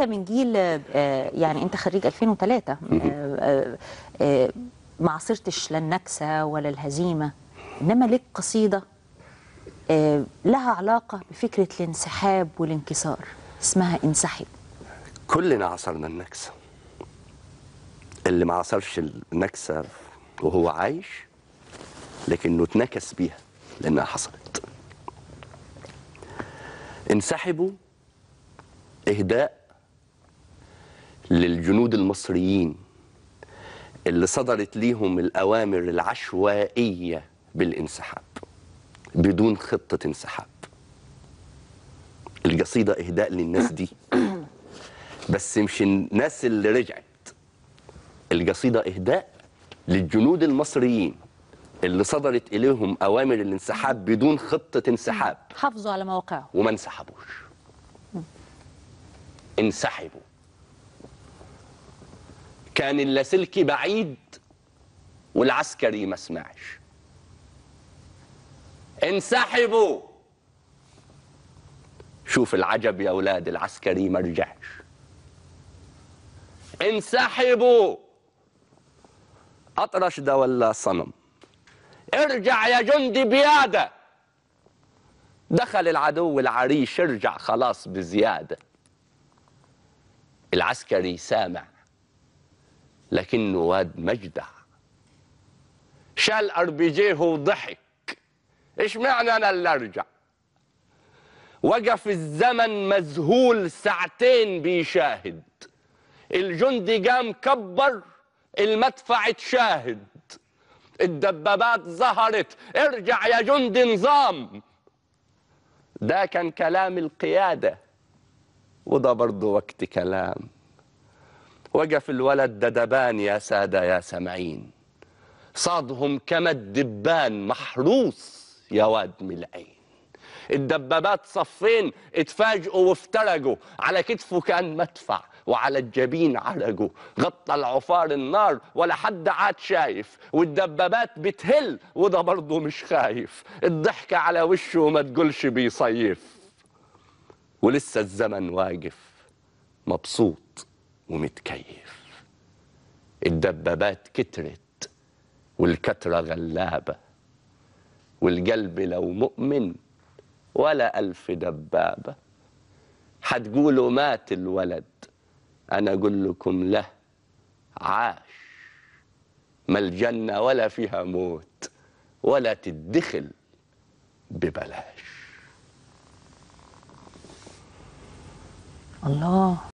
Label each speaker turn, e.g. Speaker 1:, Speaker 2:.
Speaker 1: انت من جيل آه، يعني انت خريج 2003 آه، آه، ما عصرتش لا النكسه ولا الهزيمه انما ليك قصيده لها علاقه بفكره الانسحاب والانكسار اسمها انسحب كلنا عصرنا النكسه اللي ما عصرش النكسه وهو عايش لكنه اتنكس بيها لانها حصلت انسحبوا اهداء للجنود المصريين اللي صدرت ليهم الأوامر العشوائية بالانسحاب بدون خطة انسحاب القصيدة إهداء للناس دي بس مش الناس اللي رجعت القصيدة إهداء للجنود المصريين اللي صدرت إليهم أوامر الانسحاب بدون خطة انسحاب حافظوا على مواقعه وما انسحبوش انسحبوا كان اللاسلكي بعيد والعسكري ما سمعش انسحبوا شوف العجب يا اولاد العسكري ما رجعش انسحبوا اطرش ده ولا صنم ارجع يا جندي بياده دخل العدو العريش ارجع خلاص بزياده العسكري سامع لكنه واد مجدع شال اربيجيه وضحك ايش معنى انا اللي ارجع وقف الزمن مذهول ساعتين بيشاهد الجندي قام كبر المدفع تشاهد الدبابات ظهرت ارجع يا جندي نظام ده كان كلام القيادة وده برضه وقت كلام وقف الولد ددبان يا سادة يا سمعين صادهم كما الدبان محروس يا واد من العين الدبابات صفين اتفاجئوا وافترقوا على كتفه كان مدفع وعلى الجبين عرجوا غطى العفار النار ولا حد عاد شايف والدبابات بتهل وده برضه مش خايف الضحكة على وشه وما تقولش بيصيف ولسه الزمن واقف مبسوط ومتكيف الدبابات كترت والكترة غلابة والقلب لو مؤمن ولا ألف دبابة حتقولوا مات الولد أنا أقول لكم له عاش ما الجنة ولا فيها موت ولا تدخل ببلاش الله